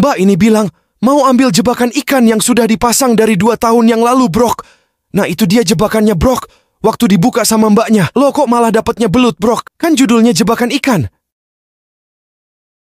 Mbak ini bilang, mau ambil jebakan ikan yang sudah dipasang dari dua tahun yang lalu, Brok. Nah itu dia jebakannya, Brok. Waktu dibuka sama mbaknya, lo kok malah dapetnya belut, Brok. Kan judulnya jebakan ikan.